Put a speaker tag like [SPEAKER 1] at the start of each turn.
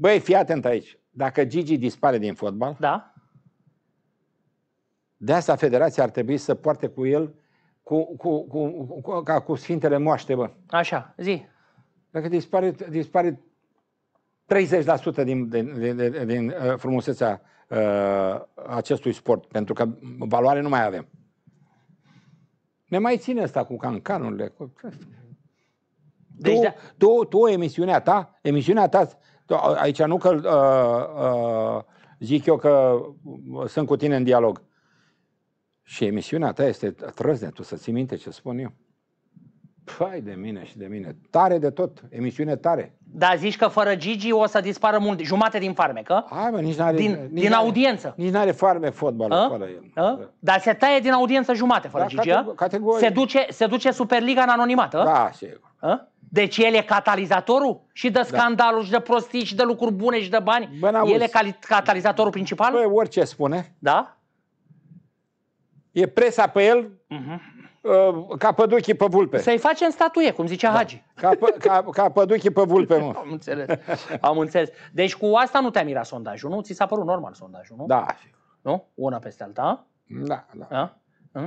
[SPEAKER 1] Băi, fii atent aici. Dacă Gigi dispare din fotbal, da. de asta federația ar trebui să poarte cu el cu, cu, cu, cu, ca cu sfintele moaște, bă. Așa, zi. Dacă dispare, dispare 30% din, din, din, din uh, frumusețea uh, acestui sport, pentru că valoare nu mai avem. Ne mai ține asta cu cancanurile. Cu... Deci, tu, da... tu, tu, emisiunea ta, emisiunea ta da, aici nu că uh, uh, zic eu că sunt cu tine în dialog. Și emisiunea ta este trăznetul, să ții minte ce spun eu. Păi de mine și de mine. Tare de tot. Emisiune tare.
[SPEAKER 2] Dar zici că fără Gigi o să dispară mult, jumate din farmecă. Hai mă, nici n-are... Din, nici din n-are, audiență.
[SPEAKER 1] Nici n-are farme fotbal a? Ă? fără el.
[SPEAKER 2] Ă? A? Da. Dar se taie din audiență jumate fără da, Gigi, categor- ă? categoric. Se duce, se duce Superliga în anonimată. Da, sigur. A? Deci el e catalizatorul și de da. scandaluri, da. și de prostii și de lucruri bune și de bani. Bă, el e catalizatorul principal? Păi orice spune. Da?
[SPEAKER 1] e presa pe el uh-huh. ca păduchii pe vulpe. Să-i facem
[SPEAKER 2] statuie, cum zicea da. Hagi.
[SPEAKER 1] Ca, ca, ca păduchii pe vulpe, mă. Am
[SPEAKER 2] înțeles. Am înțeles. Deci cu asta nu te-a mirat sondajul, nu? Ți s-a părut normal sondajul, nu? Da. Nu? Una peste alta. Da, da. da?